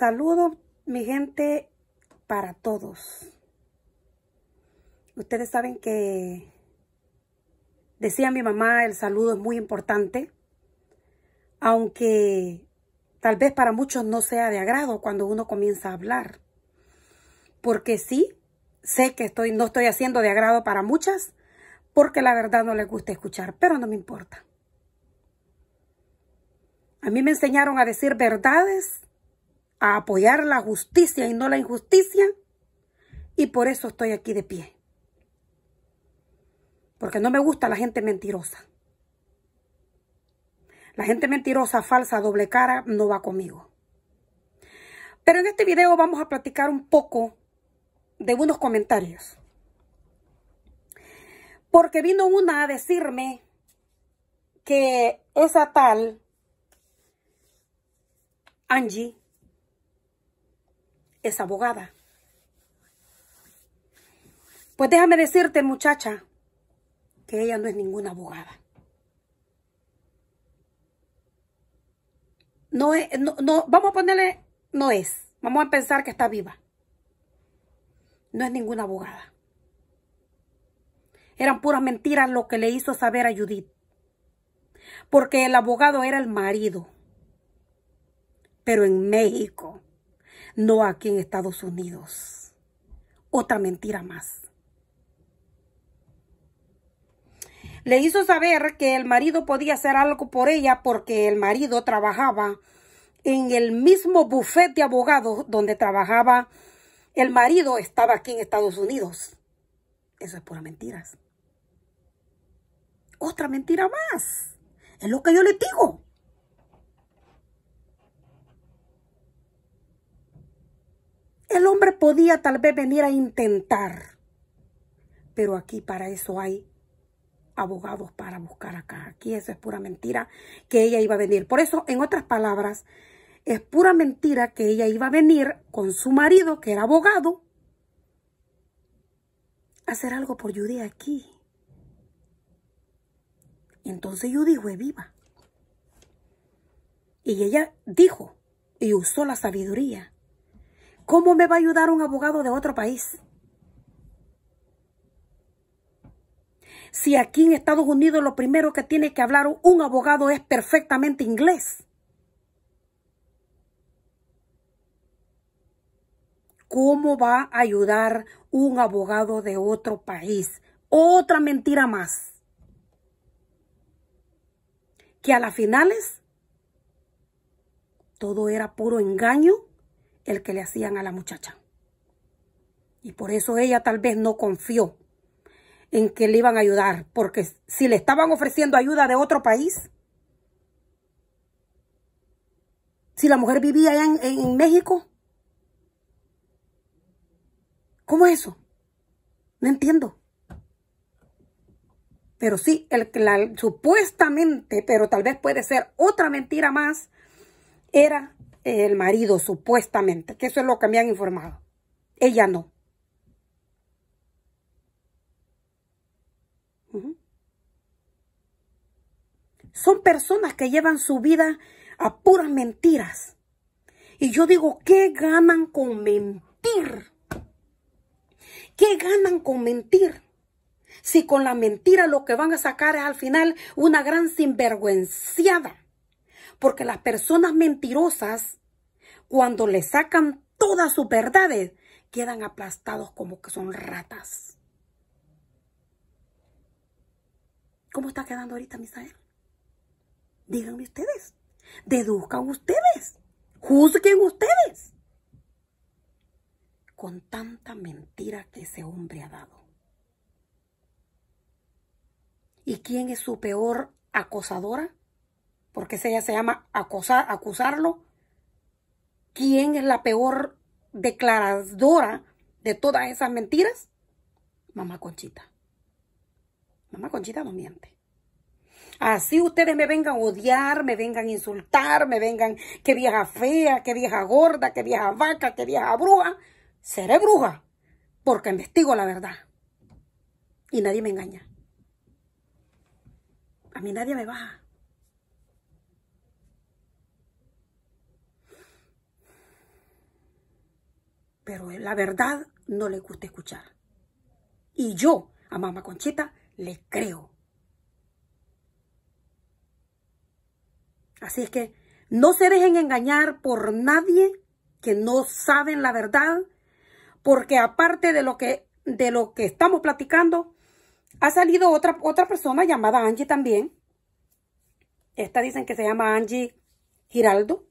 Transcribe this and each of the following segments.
Saludo, mi gente, para todos. Ustedes saben que, decía mi mamá, el saludo es muy importante, aunque tal vez para muchos no sea de agrado cuando uno comienza a hablar. Porque sí, sé que estoy, no estoy haciendo de agrado para muchas, porque la verdad no les gusta escuchar, pero no me importa. A mí me enseñaron a decir verdades a apoyar la justicia y no la injusticia. Y por eso estoy aquí de pie. Porque no me gusta la gente mentirosa. La gente mentirosa, falsa, doble cara, no va conmigo. Pero en este video vamos a platicar un poco de unos comentarios. Porque vino una a decirme que esa tal Angie es abogada. Pues déjame decirte, muchacha, que ella no es ninguna abogada. No es, no, vamos a ponerle, no es. Vamos a pensar que está viva. No es ninguna abogada. Eran puras mentiras lo que le hizo saber a Judith. Porque el abogado era el marido. Pero en México no aquí en Estados Unidos. Otra mentira más. Le hizo saber que el marido podía hacer algo por ella porque el marido trabajaba en el mismo bufete de abogados donde trabajaba el marido, estaba aquí en Estados Unidos. Eso es pura mentiras. Otra mentira más. Es lo que yo le digo. hombre podía tal vez venir a intentar. Pero aquí para eso hay abogados para buscar acá. Aquí eso es pura mentira que ella iba a venir. Por eso, en otras palabras, es pura mentira que ella iba a venir con su marido, que era abogado, a hacer algo por Yudí aquí. Entonces Yudí fue viva. Y ella dijo y usó la sabiduría ¿Cómo me va a ayudar un abogado de otro país? Si aquí en Estados Unidos lo primero que tiene que hablar un abogado es perfectamente inglés. ¿Cómo va a ayudar un abogado de otro país? Otra mentira más. Que a las finales todo era puro engaño el que le hacían a la muchacha. Y por eso ella tal vez no confió en que le iban a ayudar, porque si le estaban ofreciendo ayuda de otro país, si la mujer vivía allá en, México, ¿cómo eso? No entiendo. Pero sí, el, supuestamente, pero tal vez puede ser otra mentira más, era el marido, supuestamente, que eso es lo que me han informado. Ella no. Son personas que llevan su vida a puras mentiras. Y yo digo, ¿qué ganan con mentir? ¿Qué ganan con mentir? Si con la mentira lo que van a sacar es al final una gran sinvergüenciada. Porque las personas mentirosas, cuando le sacan todas sus verdades, quedan aplastados como que son ratas. ¿Cómo está quedando ahorita Misael? Díganme ustedes. Deduzcan ustedes. Juzguen ustedes. Con tanta mentira que ese hombre ha dado. ¿Y quién es su peor acosadora? porque ese ya se llama acosar, acusarlo, ¿quién es la peor declaradora de todas esas mentiras? Mamá Conchita. Mamá Conchita no miente. Así ustedes me vengan a odiar, me vengan a insultar, me vengan que vieja fea, que vieja gorda, que vieja vaca, que vieja bruja. Seré bruja porque investigo la verdad. Y nadie me engaña. A mí nadie me baja. pero la verdad no le gusta escuchar. Y yo a mamá Conchita le creo. Así es que no se dejen engañar por nadie que no saben la verdad, porque aparte de lo que, de lo que estamos platicando, ha salido otra, otra persona llamada Angie también. Esta dicen que se llama Angie Giraldo.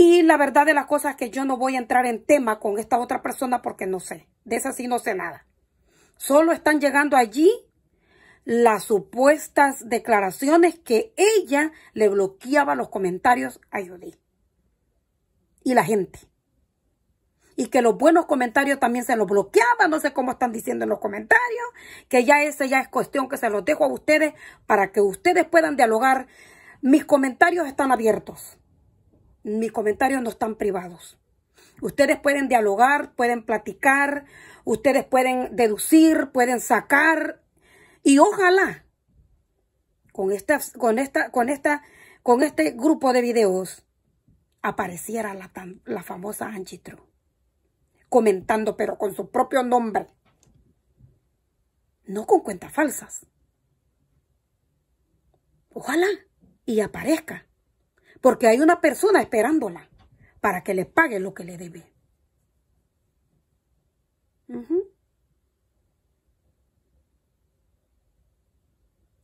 Y la verdad de las cosas es que yo no voy a entrar en tema con esta otra persona porque no sé. De esa sí no sé nada. Solo están llegando allí las supuestas declaraciones que ella le bloqueaba los comentarios a Judy. Y la gente. Y que los buenos comentarios también se los bloqueaba. No sé cómo están diciendo en los comentarios. Que ya esa ya es cuestión que se los dejo a ustedes para que ustedes puedan dialogar. Mis comentarios están abiertos mis comentarios no están privados. Ustedes pueden dialogar, pueden platicar, ustedes pueden deducir, pueden sacar. Y ojalá con esta, con esta, con esta, con este grupo de videos apareciera la, la famosa Anchitro. Comentando, pero con su propio nombre. No con cuentas falsas. Ojalá y aparezca. Porque hay una persona esperándola para que le pague lo que le debe.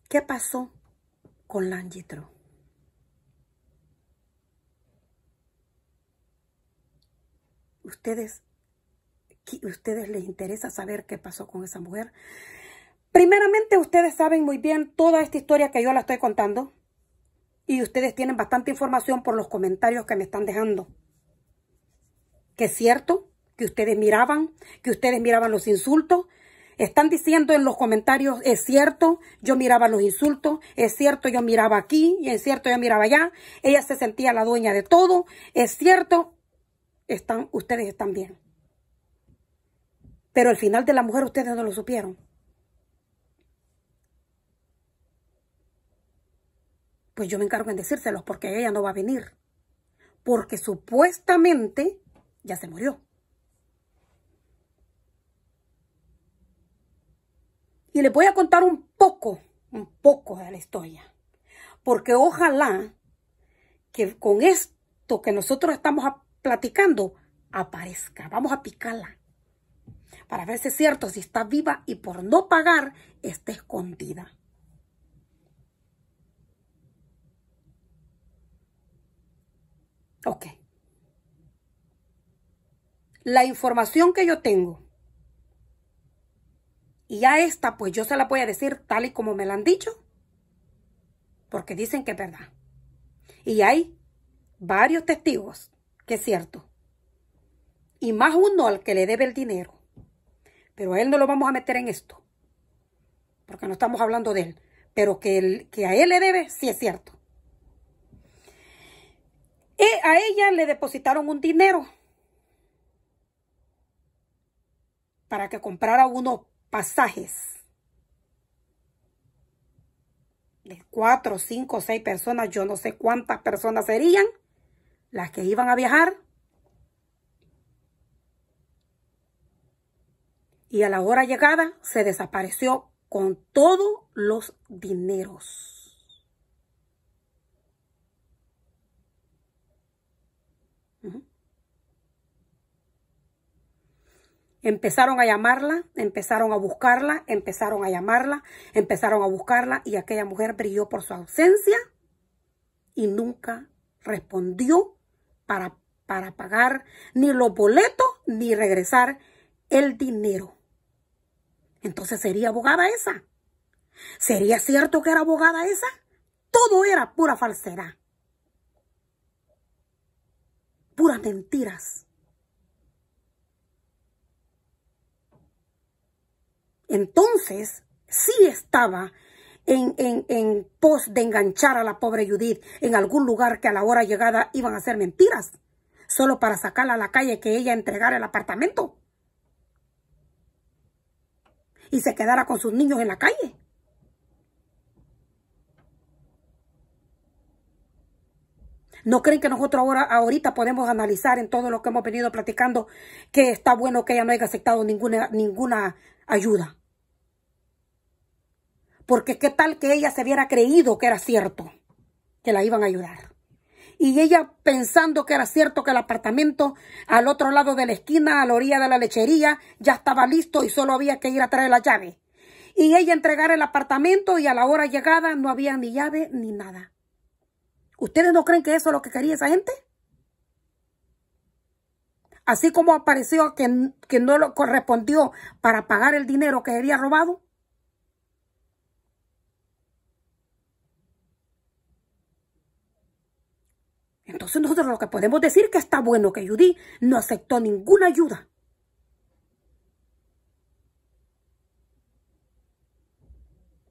¿Qué pasó con Langitro? Ustedes, ustedes les interesa saber qué pasó con esa mujer. Primeramente, ustedes saben muy bien toda esta historia que yo la estoy contando y ustedes tienen bastante información por los comentarios que me están dejando. Que es cierto que ustedes miraban, que ustedes miraban los insultos. Están diciendo en los comentarios, es cierto, yo miraba los insultos, es cierto, yo miraba aquí, y es cierto, yo miraba allá, ella se sentía la dueña de todo, es cierto, están, ustedes están bien. Pero el final de la mujer ustedes no lo supieron. pues yo me encargo en decírselos porque ella no va a venir. Porque supuestamente ya se murió. Y les voy a contar un poco, un poco de la historia. Porque ojalá que con esto que nosotros estamos platicando aparezca. Vamos a picarla para ver si es cierto, si está viva y por no pagar está escondida. Ok. La información que yo tengo, y a esta pues yo se la voy a decir tal y como me la han dicho, porque dicen que es verdad. Y hay varios testigos que es cierto. Y más uno al que le debe el dinero. Pero a él no lo vamos a meter en esto, porque no estamos hablando de él. Pero que, que a él le debe, sí es cierto. E, a ella le depositaron un dinero para que comprara unos pasajes de cuatro, cinco, seis personas, yo no sé cuántas personas serían las que iban a viajar. Y a la hora llegada se desapareció con todos los dineros. Empezaron a llamarla, empezaron a buscarla, empezaron a llamarla, empezaron a buscarla y aquella mujer brilló por su ausencia y nunca respondió para, para pagar ni los boletos ni regresar el dinero. Entonces sería abogada esa. ¿Sería cierto que era abogada esa? Todo era pura falsedad. Puras mentiras. Entonces, sí estaba en, pos de enganchar a la pobre Judith en algún lugar que a la hora llegada iban a hacer mentiras, solo para sacarla a la calle que ella entregara el apartamento y se quedara con sus niños en la calle. ¿No creen que nosotros ahora, ahorita podemos analizar en todo lo que hemos venido platicando que está bueno que ella no haya aceptado ninguna, ninguna ayuda? Porque qué tal que ella se hubiera creído que era cierto, que la iban a ayudar. Y ella pensando que era cierto que el apartamento al otro lado de la esquina, a la orilla de la lechería, ya estaba listo y solo había que ir a traer la llave. Y ella entregar el apartamento y a la hora llegada no había ni llave ni nada. ¿Ustedes no creen que eso es lo que quería esa gente? Así como apareció que, que no lo correspondió para pagar el dinero que había robado. Entonces nosotros lo que podemos decir que está bueno que Judy no aceptó ninguna ayuda.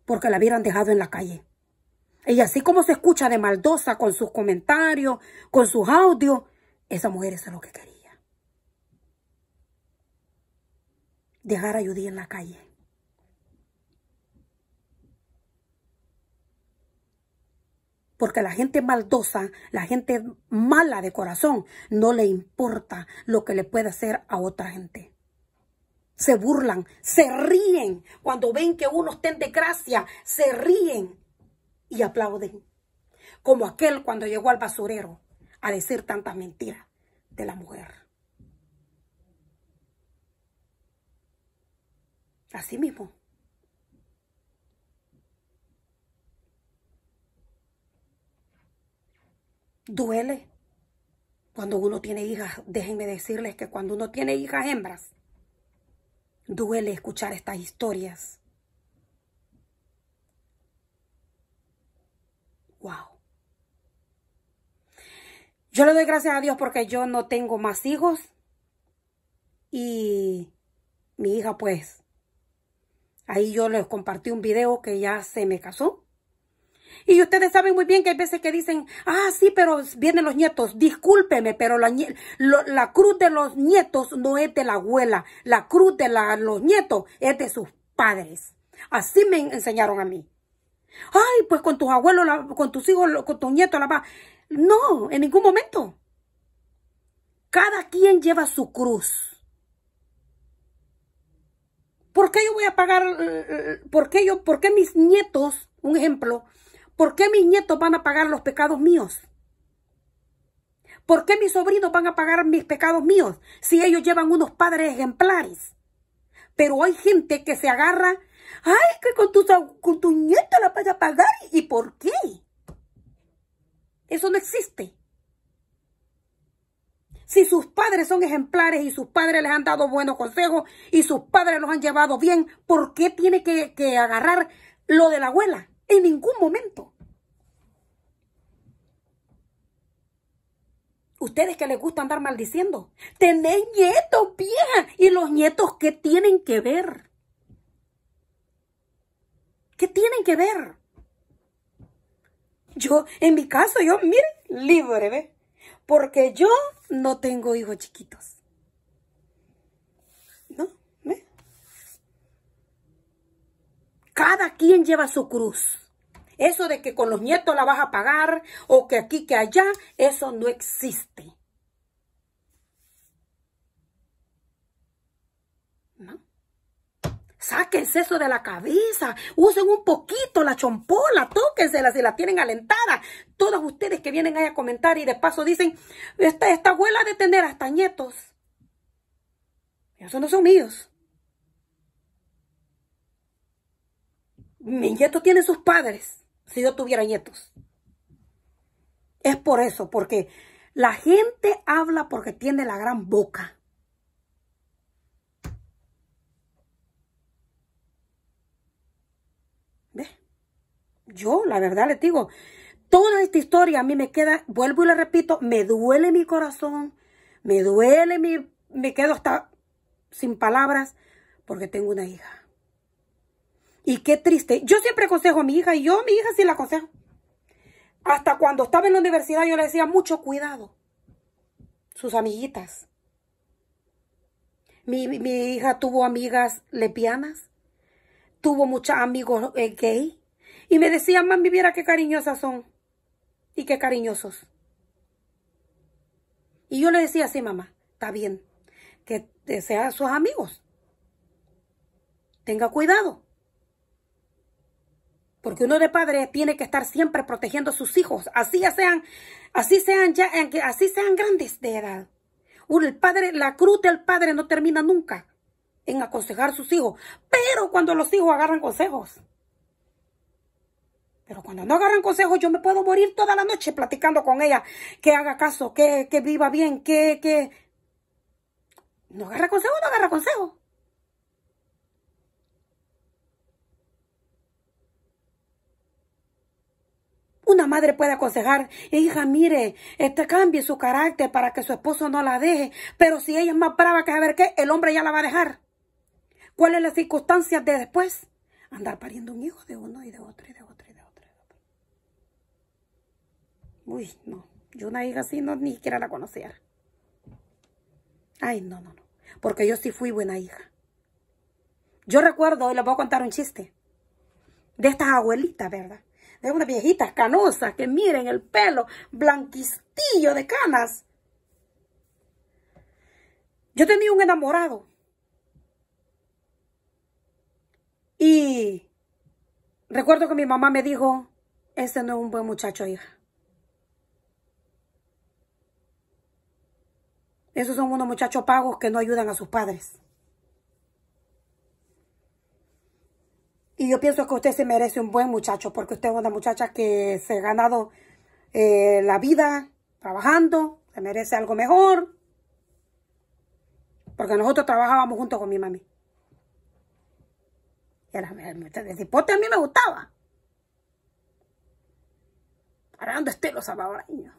Porque la hubieran dejado en la calle. Y así como se escucha de maldosa con sus comentarios, con sus audios, esa mujer es lo que quería. Dejar a Judy en la calle. Porque la gente maldosa, la gente mala de corazón, no le importa lo que le puede hacer a otra gente. Se burlan, se ríen. Cuando ven que uno está en desgracia, se ríen y aplauden. Como aquel cuando llegó al basurero a decir tantas mentiras de la mujer. Así mismo. duele cuando uno tiene hijas. Déjenme decirles que cuando uno tiene hijas hembras, duele escuchar estas historias. Wow. Yo le doy gracias a Dios porque yo no tengo más hijos. Y mi hija, pues, ahí yo les compartí un video que ya se me casó. Y ustedes saben muy bien que hay veces que dicen, ah, sí, pero vienen los nietos. Discúlpeme, pero la, la cruz de los nietos no es de la abuela. La cruz de los nietos es de sus padres. Así me enseñaron a mí. Ay, pues con tus abuelos, con tus hijos, con tus nietos, la paz. No, en ningún momento. Cada quien lleva su cruz. ¿Por qué yo voy a pagar? Eh, eh, eh, yo? ¿Por qué mis nietos? Un ejemplo. ¿Por qué mis nietos van a pagar los pecados míos? ¿Por qué mis sobrinos van a pagar mis pecados míos si ellos llevan unos padres ejemplares? Pero hay gente que se agarra, ay, que con tu, con tu nieto la vas a pagar. ¿Y por qué? Eso no existe. Si sus padres son ejemplares y sus padres les han dado buenos consejos y sus padres los han llevado bien, ¿por qué tiene que, que agarrar lo de la abuela? En ningún momento. Ustedes que les gusta andar maldiciendo, tenéis nietos, vieja. ¿Y los nietos qué tienen que ver? ¿Qué tienen que ver? Yo, en mi caso, yo, miren libre, ¿ve? Porque yo no tengo hijos chiquitos. ¿No? ¿Ve? Cada quien lleva su cruz. Eso de que con los nietos la vas a pagar o que aquí, que allá, eso no existe. ¿No? Sáquense eso de la cabeza. Usen un poquito la chompola. Tóquensela si la tienen alentada. Todos ustedes que vienen ahí a comentar y de paso dicen, esta, abuela ha de tener hasta nietos. Esos no son míos. Mi nieto tiene sus padres si yo tuviera nietos. Es por eso, porque la gente habla porque tiene la gran boca. Yo, la verdad, les digo, toda esta historia a mí me queda, vuelvo y le repito, me duele mi corazón, me duele mi, me quedo hasta sin palabras porque tengo una hija. Y qué triste. Yo siempre aconsejo a mi hija y yo a mi hija sí la aconsejo. Hasta cuando estaba en la universidad yo le decía mucho cuidado. Sus amiguitas. Mi, hija tuvo amigas lesbianas. Tuvo muchos amigos eh, gay. Y me decía mami, viera qué cariñosas son. Y qué cariñosos. Y yo le decía, sí, mamá, está bien. Que sean sus amigos. Tenga cuidado. Porque uno de padre tiene que estar siempre protegiendo a sus hijos, así sean, así sean ya, así sean grandes de edad. Uno, el padre, la cruz del padre no termina nunca en aconsejar a sus hijos, pero cuando los hijos agarran consejos. Pero cuando no agarran consejos, yo me puedo morir toda la noche platicando con ella, que haga caso, que, que viva bien, que, que... No agarra consejo, no agarra consejo. Una madre puede aconsejar, hija, mire, este cambie su carácter para que su esposo no la deje, pero si ella es más brava que saber qué, el hombre ya la va a dejar. ¿Cuáles las circunstancias de después? Andar pariendo un hijo de uno y de otro y de otro y de otro. Uy, no, yo una hija así ni siquiera la conocía. Ay, no, no, no, porque yo sí fui buena hija. Yo recuerdo, y les voy a contar un chiste, de estas abuelitas, ¿verdad? de unas viejitas canosas que miren el pelo blanquistillo de canas. Yo tenía un enamorado. Y recuerdo que mi mamá me dijo, ese no es un buen muchacho, hija. Esos son unos muchachos pagos que no ayudan a sus padres. Y yo pienso que usted se merece un buen muchacho, porque usted es una muchacha que se ha ganado eh, la vida trabajando, se merece algo mejor. Porque nosotros trabajábamos junto con mi mami. Y Era, el pues a mí me gustaba. Ahora, ¿dónde esté los salvadoreños?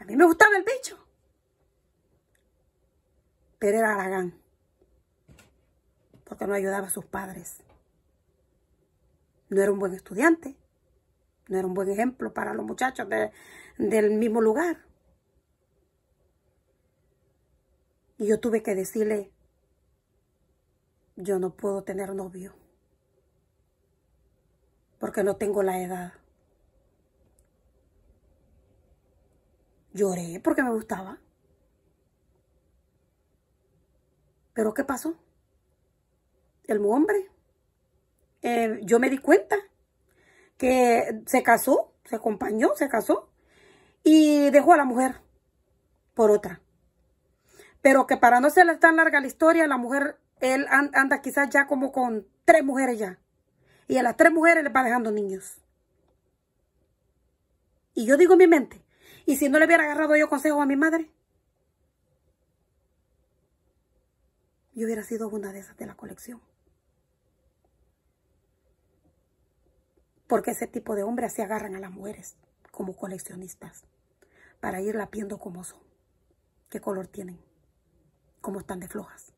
A mí me gustaba el bicho. Pero era Aragán que no ayudaba a sus padres. No era un buen estudiante, no era un buen ejemplo para los muchachos del mismo lugar. Y yo tuve que decirle, yo no puedo tener novio, porque no tengo la edad. Lloré porque me gustaba. ¿Pero qué pasó? el hombre. Eh, yo me di cuenta que se casó, se acompañó, se casó y dejó a la mujer por otra. Pero que para no ser tan larga la historia, la mujer, él anda quizás ya como con tres mujeres ya. Y a las tres mujeres le va dejando niños. Y yo digo en mi mente, ¿y si no le hubiera agarrado yo consejo a mi madre? Yo hubiera sido una de esas de la colección. Porque ese tipo de hombres se agarran a las mujeres como coleccionistas para irla viendo como son, qué color tienen, cómo están de flojas.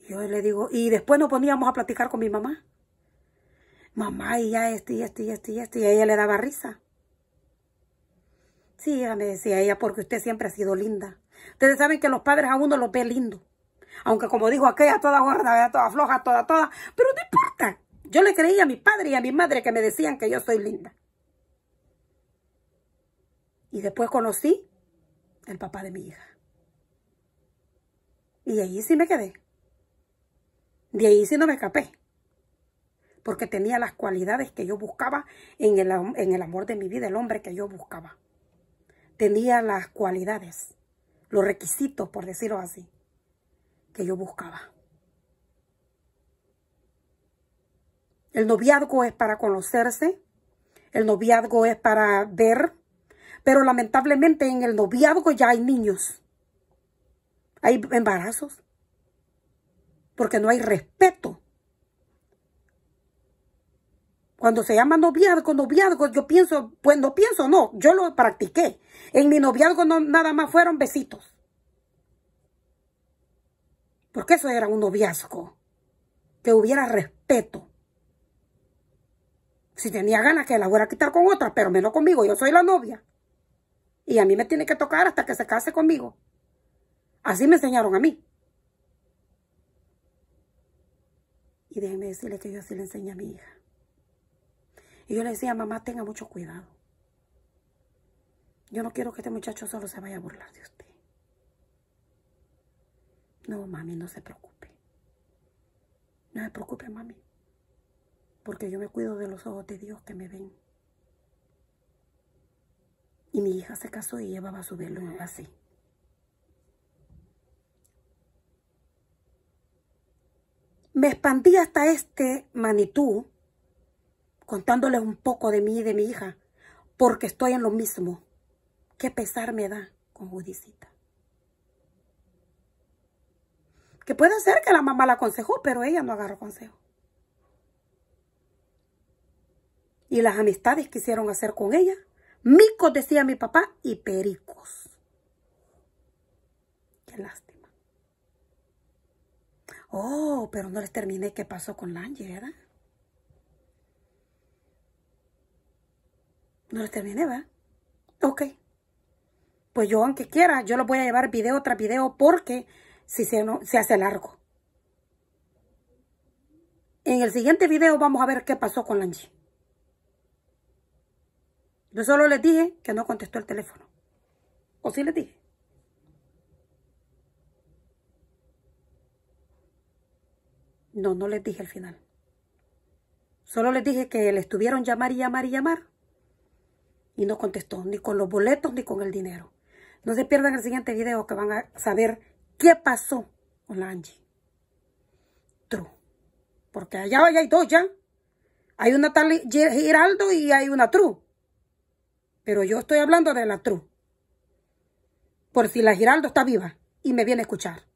Y yo le digo, y después nos poníamos a platicar con mi mamá. Mamá, y ya este, y este, y este, y este, y a ella le daba risa. Sí, ella me decía ella, porque usted siempre ha sido linda. Ustedes saben que los padres a uno los ve lindo. Aunque como dijo aquella, toda gorda, toda floja, toda, toda. Pero después yo le creía a mi padre y a mi madre que me decían que yo soy linda. Y después conocí el papá de mi hija. Y ahí sí me quedé. De ahí sí no me escapé. Porque tenía las cualidades que yo buscaba en en el amor de mi vida, el hombre que yo buscaba. Tenía las cualidades, los requisitos, por decirlo así, que yo buscaba. El noviazgo es para conocerse, el noviazgo es para ver, pero lamentablemente en el noviazgo ya hay niños, hay embarazos, porque no hay respeto. Cuando se llama noviazgo, noviazgo, yo pienso, pues no pienso, no, yo lo practiqué. En mi noviazgo no, nada más fueron besitos. Porque eso era un noviazgo, que hubiera respeto. Si tenía ganas que la fuera a quitar con otra, pero menos conmigo. Yo soy la novia. Y a mí me tiene que tocar hasta que se case conmigo. Así me enseñaron a mí. Y déjeme decirle que yo así le enseñé a mi hija. Y yo le decía, mamá, tenga mucho cuidado. Yo no quiero que este muchacho solo se vaya a burlar de usted. No, mami, no se preocupe. No se preocupe, mami porque yo me cuido de los ojos de Dios que me ven. Y mi hija se casó y llevaba su velo así. Me expandí hasta este manitú, contándoles un poco de mí y de mi hija, porque estoy en lo mismo. Qué pesar me da con Judicita. Que puede ser que la mamá la aconsejó, pero ella no agarró consejo. y las amistades que hicieron hacer con ella. Micos, decía mi papá, y pericos. Qué lástima. Oh, pero no les terminé qué pasó con Lange, ¿verdad? No les terminé, ¿verdad? Ok. Pues yo, aunque quiera, yo lo voy a llevar video tras video porque si se, no, se hace largo. En el siguiente video vamos a ver qué pasó con Lange. Yo solo les dije que no contestó el teléfono. ¿O sí les dije? No, no les dije al final. Solo les dije que le estuvieron llamar y llamar y llamar. Y no contestó, ni con los boletos ni con el dinero. No se pierdan el siguiente video que van a saber qué pasó con la Angie. True. Porque allá, allá hay dos ya. Hay una tal Giraldo y hay una True. Pero yo estoy hablando de la true. Por si la Giraldo está viva y me viene a escuchar.